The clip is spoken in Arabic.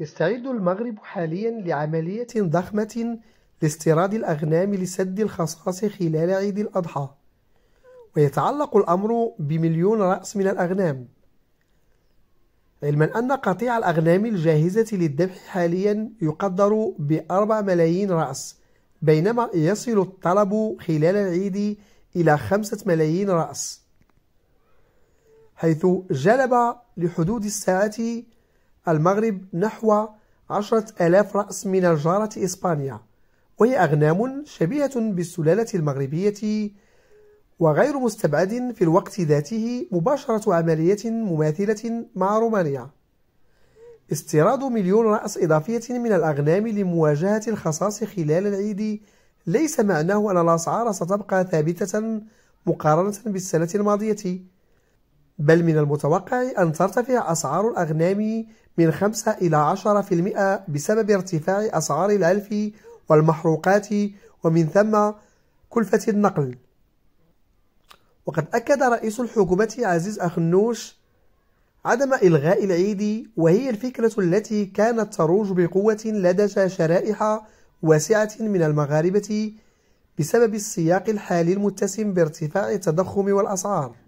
يستعد المغرب حاليا لعملية ضخمة لاستيراد الأغنام لسد الخصاص خلال عيد الأضحى ويتعلق الأمر بمليون رأس من الأغنام علما أن قطيع الأغنام الجاهزة للذبح حاليا يقدر بأربع ملايين رأس بينما يصل الطلب خلال العيد إلى خمسة ملايين رأس حيث جلب لحدود الساعة المغرب نحو عشرة آلاف رأس من الجارة إسبانيا وهي أغنام شبيهة بالسلالة المغربية وغير مستبعد في الوقت ذاته مباشرة عملية مماثلة مع رومانيا استيراد مليون رأس إضافية من الأغنام لمواجهة الخصاص خلال العيد ليس معناه أن الأسعار ستبقى ثابتة مقارنة بالسنة الماضية بل من المتوقع أن ترتفع أسعار الأغنام من 5 إلى 10% بسبب ارتفاع أسعار الألف والمحروقات ومن ثم كلفة النقل وقد أكد رئيس الحكومة عزيز أخنوش عدم إلغاء العيد وهي الفكرة التي كانت تروج بقوة لدى شرائح واسعة من المغاربة بسبب السياق الحالي المتسم بارتفاع التضخم والأسعار